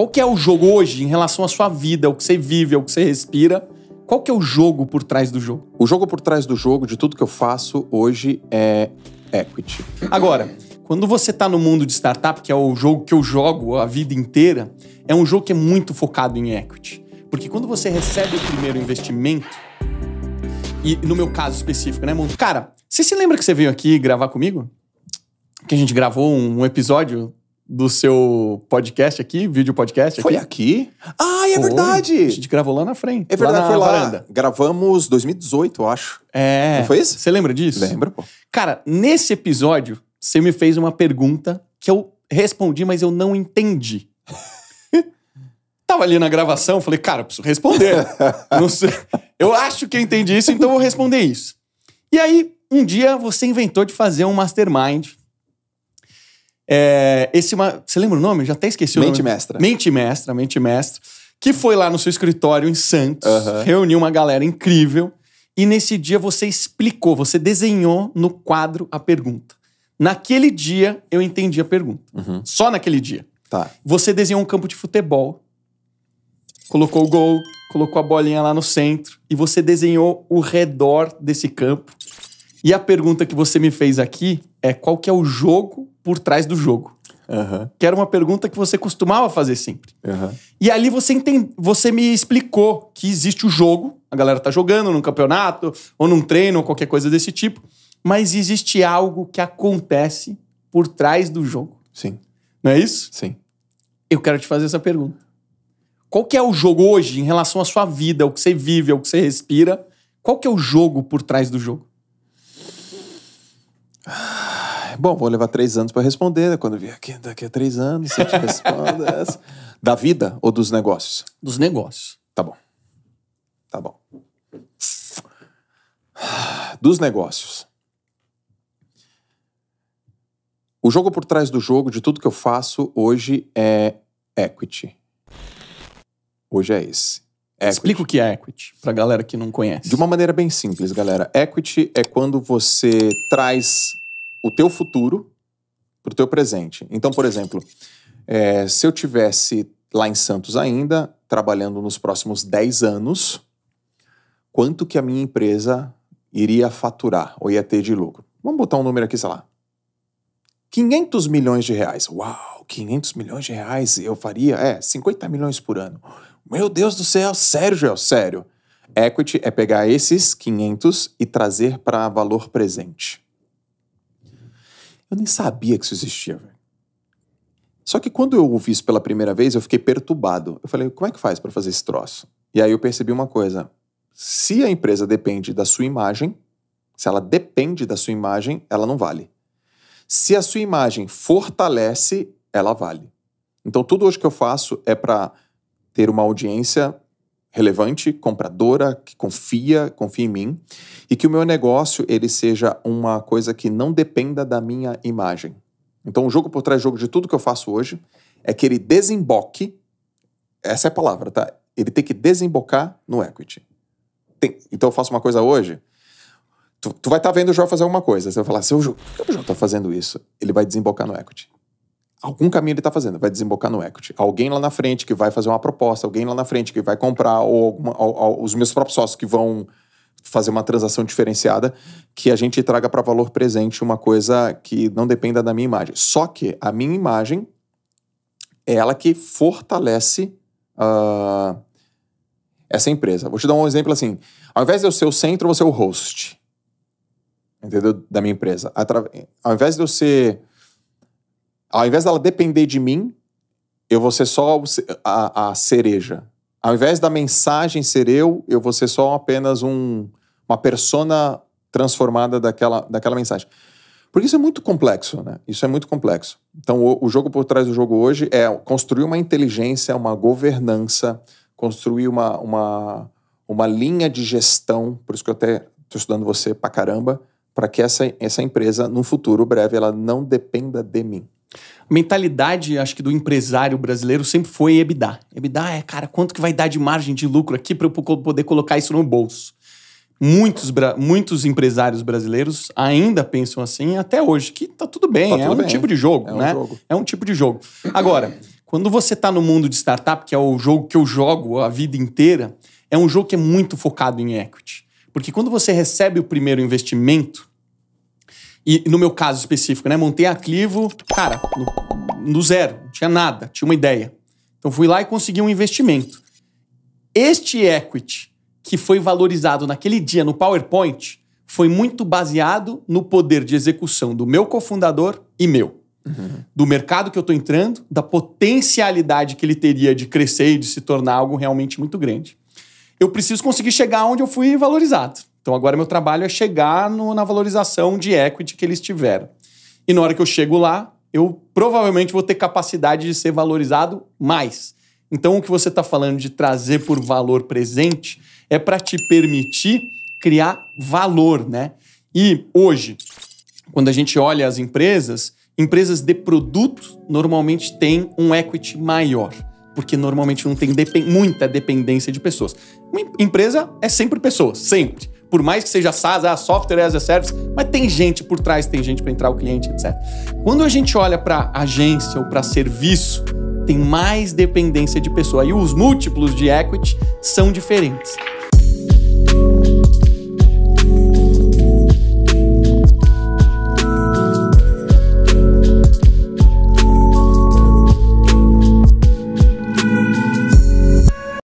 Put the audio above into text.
Qual que é o jogo hoje em relação à sua vida, ao que você vive, ao que você respira? Qual que é o jogo por trás do jogo? O jogo por trás do jogo, de tudo que eu faço hoje, é equity. Agora, quando você está no mundo de startup, que é o jogo que eu jogo a vida inteira, é um jogo que é muito focado em equity. Porque quando você recebe o primeiro investimento, e no meu caso específico, né, Mundo? Cara, você se lembra que você veio aqui gravar comigo? Que a gente gravou um episódio do seu podcast aqui, vídeo podcast. Foi aqui? Ah, é foi. verdade! A gente gravou lá na frente. É verdade, lá foi lá. Varanda. Gravamos 2018, eu acho. É. Não foi isso? Você lembra disso? Lembro, pô. Cara, nesse episódio, você me fez uma pergunta que eu respondi, mas eu não entendi. Tava ali na gravação, falei, cara, preciso responder. eu acho que eu entendi isso, então eu vou responder isso. E aí, um dia você inventou de fazer um mastermind é, esse você lembra o nome? Já até esqueci o Mente nome. Mestra. Mente Mestra, Mente Mestra, que foi lá no seu escritório em Santos, uhum. reuniu uma galera incrível e nesse dia você explicou, você desenhou no quadro a pergunta. Naquele dia eu entendi a pergunta. Uhum. Só naquele dia. Tá. Você desenhou um campo de futebol, colocou o gol, colocou a bolinha lá no centro e você desenhou o redor desse campo. E a pergunta que você me fez aqui é qual que é o jogo por trás do jogo. Uhum. Que era uma pergunta que você costumava fazer sempre. Uhum. E ali você, você me explicou que existe o jogo, a galera tá jogando num campeonato, ou num treino, ou qualquer coisa desse tipo, mas existe algo que acontece por trás do jogo. Sim. Não é isso? Sim. Eu quero te fazer essa pergunta. Qual que é o jogo hoje em relação à sua vida, ao que você vive, ao que você respira? Qual que é o jogo por trás do jogo? Ah. Bom, vou levar três anos para responder. Quando vier aqui, daqui a três anos, você te responde essa. Da vida ou dos negócios? Dos negócios. Tá bom. Tá bom. Dos negócios. O jogo por trás do jogo, de tudo que eu faço hoje é equity. Hoje é esse. Equity. Explica o que é equity para galera que não conhece. De uma maneira bem simples, galera. Equity é quando você traz o teu futuro para o teu presente. Então, por exemplo, é, se eu tivesse lá em Santos ainda, trabalhando nos próximos 10 anos, quanto que a minha empresa iria faturar ou ia ter de lucro? Vamos botar um número aqui, sei lá. 500 milhões de reais. Uau, 500 milhões de reais eu faria, é, 50 milhões por ano. Meu Deus do céu, sério, Joel, sério. Equity é pegar esses 500 e trazer para valor presente. Eu nem sabia que isso existia, velho. Só que quando eu ouvi isso pela primeira vez, eu fiquei perturbado. Eu falei, como é que faz para fazer esse troço? E aí eu percebi uma coisa. Se a empresa depende da sua imagem, se ela depende da sua imagem, ela não vale. Se a sua imagem fortalece, ela vale. Então tudo hoje que eu faço é para ter uma audiência relevante, compradora, que confia, confia em mim e que o meu negócio ele seja uma coisa que não dependa da minha imagem. Então, o jogo por trás do jogo de tudo que eu faço hoje é que ele desemboque, essa é a palavra, tá? Ele tem que desembocar no equity. Tem, então, eu faço uma coisa hoje, tu, tu vai estar tá vendo o João fazer alguma coisa, você vai falar, seu assim, João, por que o João está fazendo isso? Ele vai desembocar no equity algum caminho ele está fazendo, vai desembocar no equity. Alguém lá na frente que vai fazer uma proposta, alguém lá na frente que vai comprar, ou, alguma, ou, ou os meus próprios sócios que vão fazer uma transação diferenciada, que a gente traga para valor presente uma coisa que não dependa da minha imagem. Só que a minha imagem é ela que fortalece uh, essa empresa. Vou te dar um exemplo assim. Ao invés de eu ser o centro, você é o host. Entendeu? Da minha empresa. Atra... Ao invés de eu ser ao invés dela depender de mim, eu vou ser só a, a cereja. Ao invés da mensagem ser eu, eu vou ser só apenas um, uma persona transformada daquela, daquela mensagem. Porque isso é muito complexo, né? Isso é muito complexo. Então, o, o, jogo por trás do jogo hoje é construir uma inteligência, uma governança, construir uma, uma, uma linha de gestão. Por isso que eu até estou estudando você pra caramba, para que essa, essa empresa, no futuro breve, ela não dependa de mim. A mentalidade, acho que, do empresário brasileiro sempre foi EBITDA. EBITDA é, cara, quanto que vai dar de margem de lucro aqui para eu poder colocar isso no bolso? Muitos, muitos empresários brasileiros ainda pensam assim até hoje, que tá tudo bem, tá é tudo é bem. um tipo de jogo, é um né? Jogo. É um tipo de jogo. Agora, quando você tá no mundo de startup, que é o jogo que eu jogo a vida inteira, é um jogo que é muito focado em equity. Porque quando você recebe o primeiro investimento, e no meu caso específico, né? Montei a Clivo, cara, no, no zero, não tinha nada, tinha uma ideia. Então fui lá e consegui um investimento. Este equity que foi valorizado naquele dia no PowerPoint foi muito baseado no poder de execução do meu cofundador e meu. Uhum. Do mercado que eu estou entrando, da potencialidade que ele teria de crescer e de se tornar algo realmente muito grande. Eu preciso conseguir chegar onde eu fui valorizado. Então agora meu trabalho é chegar no, na valorização de equity que eles tiveram. E na hora que eu chego lá, eu provavelmente vou ter capacidade de ser valorizado mais. Então o que você está falando de trazer por valor presente é para te permitir criar valor, né? E hoje, quando a gente olha as empresas, empresas de produto normalmente têm um equity maior porque normalmente não tem depend muita dependência de pessoas. Uma empresa é sempre pessoas, sempre por mais que seja SaaS, ah, software as a service, mas tem gente por trás, tem gente para entrar o cliente, etc. Quando a gente olha para agência ou para serviço, tem mais dependência de pessoa e os múltiplos de equity são diferentes.